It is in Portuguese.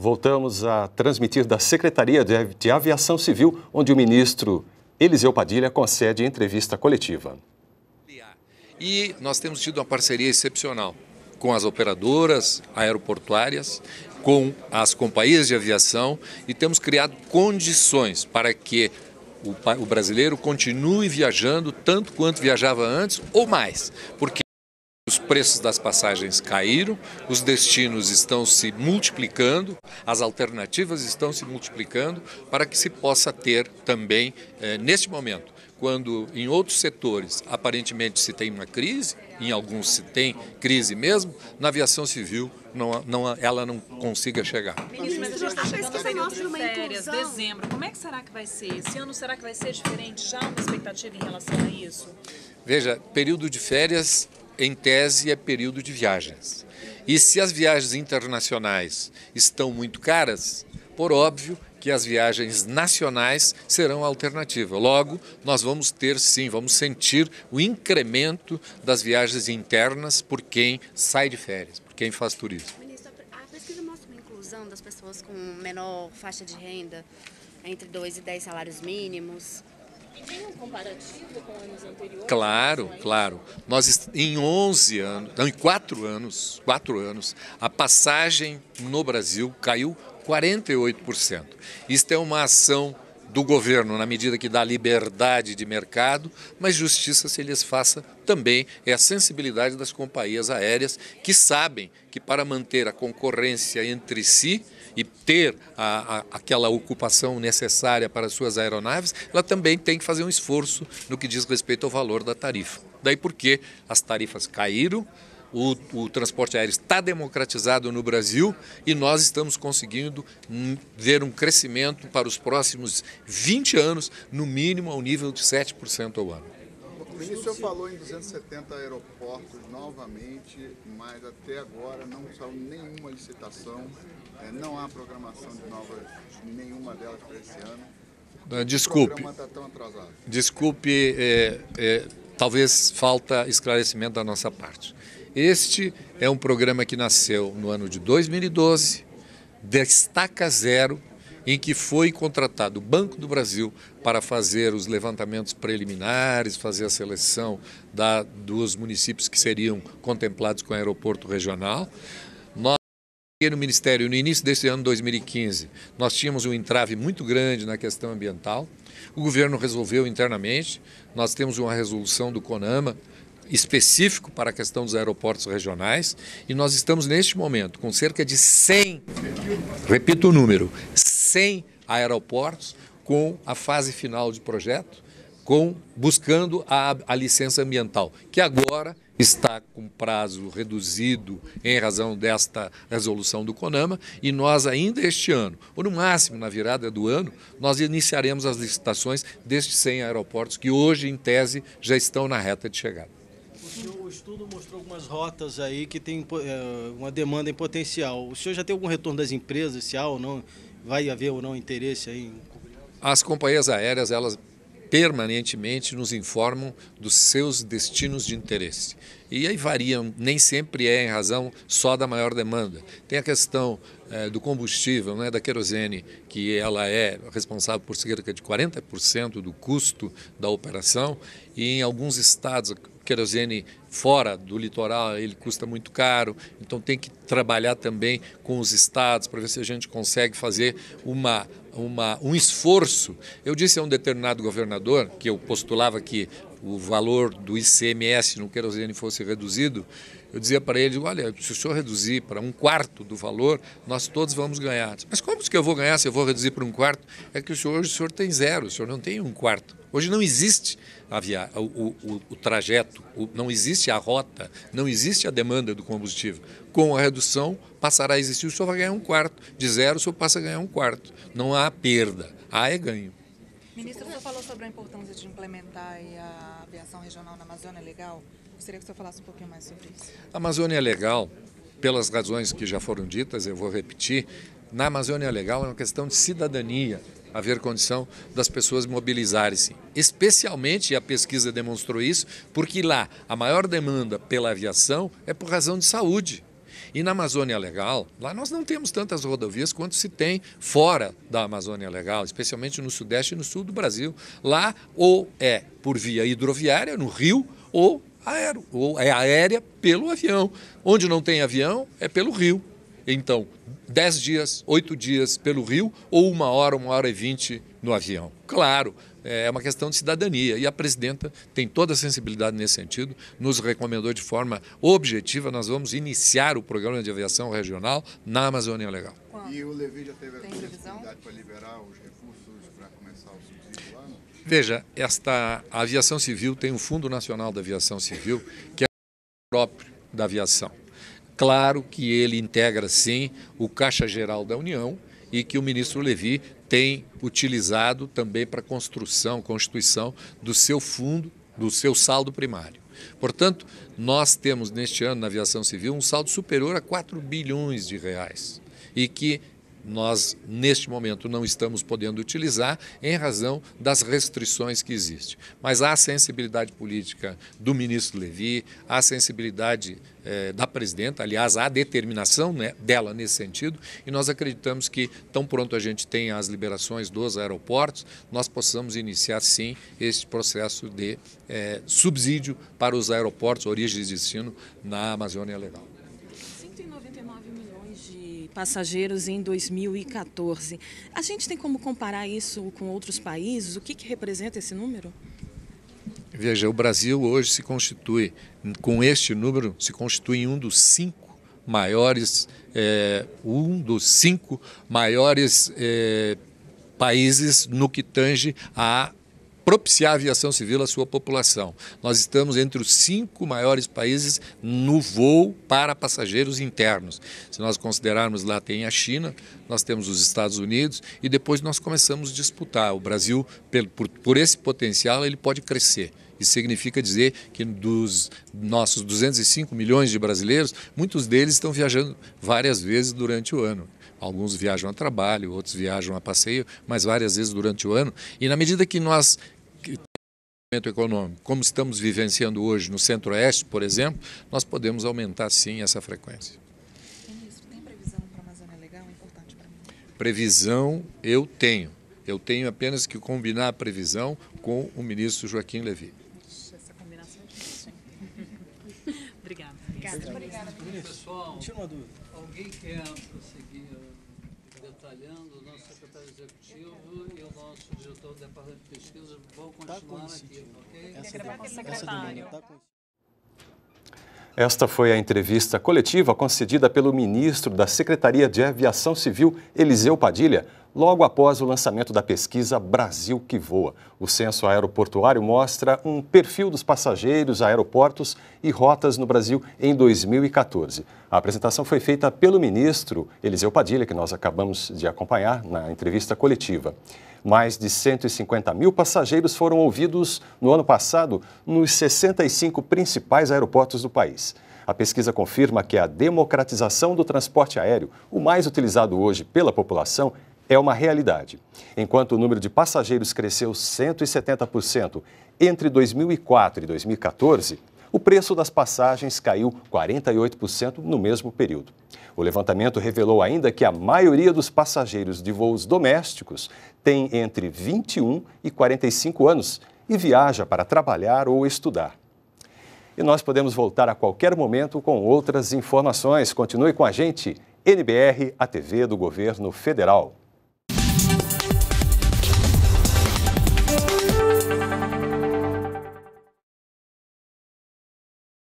Voltamos a transmitir da Secretaria de Aviação Civil, onde o ministro Eliseu Padilha concede entrevista coletiva. E nós temos tido uma parceria excepcional com as operadoras aeroportuárias, com as companhias de aviação e temos criado condições para que o brasileiro continue viajando tanto quanto viajava antes ou mais. Porque preços das passagens caíram, os destinos estão se multiplicando, as alternativas estão se multiplicando para que se possa ter também, eh, neste momento, quando em outros setores aparentemente se tem uma crise, em alguns se tem crise mesmo, na aviação civil não, não, ela não consiga chegar. Ministro, mas a gente está chegando de férias, dezembro. Como é que será que vai ser? Esse ano será que vai ser diferente? Já uma expectativa em relação a isso? Veja, período de férias em tese, é período de viagens. E se as viagens internacionais estão muito caras, por óbvio que as viagens nacionais serão a alternativa. Logo, nós vamos ter sim, vamos sentir o incremento das viagens internas por quem sai de férias, por quem faz turismo. Ministro, a pesquisa mostra uma inclusão das pessoas com menor faixa de renda entre 2 e 10 salários mínimos. Claro, claro. Nós em 11 anos, não, em 4 anos, 4 anos, a passagem no Brasil caiu 48%. Isto é uma ação do governo, na medida que dá liberdade de mercado, mas justiça se eles faça também é a sensibilidade das companhias aéreas que sabem que para manter a concorrência entre si, e ter a, a, aquela ocupação necessária para suas aeronaves, ela também tem que fazer um esforço no que diz respeito ao valor da tarifa. Daí porque as tarifas caíram, o, o, transporte aéreo está democratizado no Brasil e nós estamos conseguindo hum, ver um crescimento para os próximos 20 anos, no mínimo ao nível de 7% ao ano. O ministro falou em 270 aeroportos novamente, mas até agora não saiu nenhuma licitação, é, não há programação de novas, nenhuma delas para esse ano. Ah, desculpe. está tão atrasado? Desculpe, é, é, talvez falta esclarecimento da nossa parte. Este é um programa que nasceu no ano de 2012, destaca zero, em que foi contratado o Banco do Brasil para fazer os levantamentos preliminares, fazer a seleção da, dos municípios que seriam contemplados com o aeroporto regional. Nós no Ministério, no início desse ano 2015, nós tínhamos um entrave muito grande na questão ambiental. O governo resolveu internamente. Nós temos uma resolução do CONAMA específico para a questão dos aeroportos regionais e nós estamos neste momento com cerca de 100, repito o número, 100 aeroportos com a fase final de projeto, com buscando a, a licença ambiental, que agora está com prazo reduzido em razão desta resolução do CONAMA e nós ainda este ano, ou no máximo na virada do ano, nós iniciaremos as licitações destes 100 aeroportos que hoje, em tese, já estão na reta de chegada. O estudo mostrou algumas rotas aí que tem eh, uma demanda em potencial. O senhor já tem algum retorno das empresas, se há ou não? vai haver ou não interesse em... As companhias aéreas, elas permanentemente nos informam dos seus destinos de interesse. E aí variam, nem sempre é em razão só da maior demanda. Tem a questão é, do combustível, né, da querosene, que ela é responsável por cerca de 40% do custo da operação, e em alguns estados, querosene fora do litoral, ele custa muito caro, então tem que trabalhar também com os estados para ver se a gente consegue fazer uma, uma, um esforço. Eu disse a um determinado governador, que eu postulava que o valor do ICMS no querosene fosse reduzido, eu dizia para ele, olha, se o senhor reduzir para um quarto do valor, nós todos vamos ganhar. Mas como que eu vou ganhar se eu vou reduzir para um quarto? É que o senhor, hoje o senhor tem zero, o senhor não tem um quarto. Hoje não existe a via, o, o, o trajeto, o, não existe a rota, não existe a demanda do combustível. Com a redução, passará a existir, o senhor vai ganhar um quarto. De zero, o senhor passa a ganhar um quarto. Não há perda, há é ganho. Ministro, o senhor falou sobre a importância de implementar a aviação regional na Amazônia Legal. Gostaria que o senhor falasse um pouquinho mais sobre isso. A Amazônia é Legal, pelas razões que já foram ditas, eu vou repetir, na Amazônia é Legal é uma questão de cidadania haver condição das pessoas mobilizarem-se. Especialmente, e a pesquisa demonstrou isso, porque lá a maior demanda pela aviação é por razão de saúde. E na Amazônia Legal, lá nós não temos tantas rodovias quanto se tem fora da Amazônia Legal, especialmente no Sudeste e no Sul do Brasil. Lá ou é por via hidroviária, no rio, ou aéreo, ou é aérea pelo avião. Onde não tem avião, é pelo rio. Então, 10 dias, 8 dias pelo rio ou uma hora, uma hora e 20 no avião. Claro, é, é uma questão de cidadania. E a presidenta tem toda a sensibilidade nesse sentido, nos recomendou de forma objetiva, nós vamos iniciar o programa de aviação regional na Amazônia Legal. E o Levi já teve a possibilidade para liberar os recursos para começar o subsídio lá? Veja, esta a aviação civil tem um Fundo Nacional da Aviação Civil que é próprio da aviação. Claro que ele integra sim o Caixa Geral da União, e que o ministro Levi tem utilizado também para construção, constituição do seu fundo, do seu saldo primário. Portanto, nós temos neste ano na aviação civil um saldo superior a 4 bilhões de reais e que nós, neste momento, não estamos podendo utilizar em razão das restrições que existem. Mas há a sensibilidade política do ministro Levi, há a sensibilidade eh, da presidenta, aliás, há a determinação né, dela nesse sentido, e nós acreditamos que, tão pronto a gente tenha as liberações dos aeroportos, nós possamos iniciar, sim, este processo de eh, subsídio para os aeroportos, origem e destino na Amazônia Legal passageiros em 2014. A gente tem como comparar isso com outros países? O que, que representa esse número? Veja, o Brasil hoje se constitui, com este número, se constitui um dos cinco maiores, é, um dos cinco maiores é, países no que tange a propiciar a aviação civil à sua população. Nós estamos entre os cinco maiores países no voo para passageiros internos. Se nós considerarmos lá tem a China, nós temos os Estados Unidos e depois nós começamos a disputar. O Brasil, por, esse potencial, ele pode crescer. Isso significa dizer que dos nossos 205 milhões de brasileiros, muitos deles estão viajando várias vezes durante o ano. Alguns viajam a trabalho, outros viajam a passeio, mas várias vezes durante o ano. E na medida que nós momento econômico, como estamos vivenciando hoje no Centro-Oeste, por exemplo, nós podemos aumentar sim essa frequência. Ministro, tem previsão para a Amazônia Legal? É importante para mim. Previsão eu tenho. Eu tenho apenas que combinar a previsão com o ministro Joaquim Levi. Essa combinação é difícil, hein? Obrigada. Obrigada. Obrigada. Pessoal, Alguém quer prosseguir? detalhando, o nosso secretário executivo e o nosso diretor do Departamento de pesquisa vão tá continuar tá aqui, ok? Essa, essa demanda está com... Tá Esta foi a entrevista coletiva concedida pelo ministro da Secretaria de Aviação Civil, Eliseu Padilha, logo após o lançamento da pesquisa Brasil que Voa. O censo aeroportuário mostra um perfil dos passageiros, aeroportos e rotas no Brasil em 2014. A apresentação foi feita pelo ministro Eliseu Padilha, que nós acabamos de acompanhar na entrevista coletiva. Mais de 150 mil passageiros foram ouvidos no ano passado nos 65 principais aeroportos do país. A pesquisa confirma que a democratização do transporte aéreo, o mais utilizado hoje pela população, é uma realidade. Enquanto o número de passageiros cresceu 170% entre 2004 e 2014, o preço das passagens caiu 48% no mesmo período. O levantamento revelou ainda que a maioria dos passageiros de voos domésticos tem entre 21 e 45 anos e viaja para trabalhar ou estudar. E nós podemos voltar a qualquer momento com outras informações. Continue com a gente, NBR, a TV do Governo Federal.